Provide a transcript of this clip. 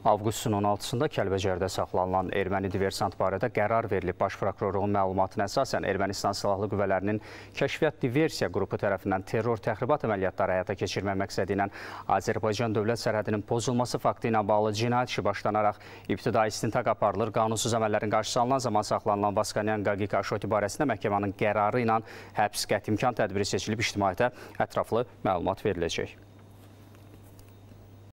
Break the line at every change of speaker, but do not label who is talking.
Avqustun 16-sında Kəlbəcərdə saxlanılan erməni diversant barədə qərar verilib. Baş prokurorluğun məlumatına əsasən Ermənistan Silahlı Qüvvələrinin Kəşfiyyat Diversiya qrupu tərəfindən terror təxribat əməliyyatları həyata keçirmək məqsədi ilə Azərbaycan dövlət sərhədinin pozulması faktı ilə bağlı cinayət işi başlanaraq ibtidai istintaq aparılır. Qanunsuz əməllərin qarşısı alınan zaman saxlanılan Vaskanyan Qaqiq Aşoti barəsində məhkəmanın qərarı ilə həbs qətimkan tədbiri seçilib ictimaiyyətə ətraflı məlumat veriləcək.